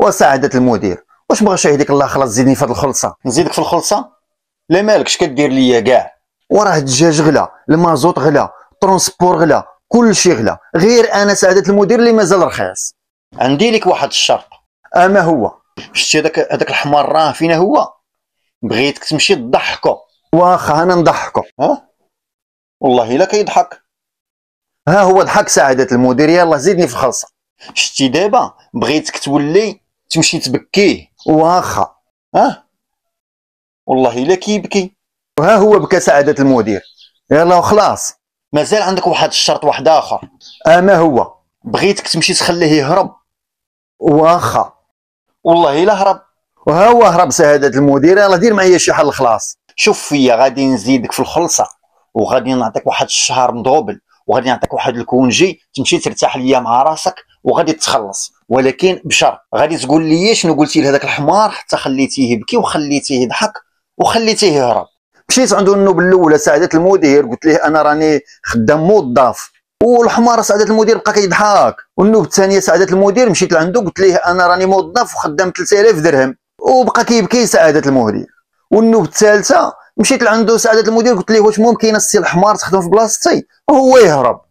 وسعادة المدير واش بغا شهدك الله خلاص زيدني في هاد الخلصة نزيدك في الخلصة لا مالك كدير ليا كاع وراه الدجاج غلا المازوط غلا ترونسبور غلا كل شيء غلا غير انا سعادة المدير اللي مازال رخيص عندي لك واحد الشرط اما آه، هو شتي هذاك هذاك الحمار راه فينا هو بغيتك تمشي تضحكو واخا انا نضحكو ها والله الا كيضحك ها هو ضحك سعادة المدير يلا زيدني في الخلصه شتي دابا بغيتك تولي تمشي تبكيه واخا اه والله الا كيبكي وها هو بكى سعاده المدير يلا وخلاص مازال عندك واحد الشرط واحد اخر اما هو بغيتك تمشي تخليه يهرب واخا والله الا هرب وها هو هرب سعاده المدير يلا دير معايا شي حل خلاص شوف فيا غادي نزيدك في الخلصه وغادي نعطيك واحد الشهر مضوبل وغادي نعطيك واحد الكونجي تمشي ترتاح ليا مع راسك وغادي تخلص ولكن بشرط غادي تقول لي شنو قلتي لهذاك الحمار حتى خليتيه يبكي وخليتيه يضحك وخليتيه يهرب مشيت عندو النوب الاولى سعاده المدير قلت ليه انا راني خدام موظف والحمار سعاده المدير بقى كيضحك والنوب الثانيه سعاده المدير مشيت لعندو قلت ليه انا راني موظف وخدام 3000 درهم وبقى كيبكي سعاده المدير والنوب الثالثه مشيت لعندو سعاده المدير قلت ليه واش ممكن السي الحمار تخدم في بلاصتي وهو يهرب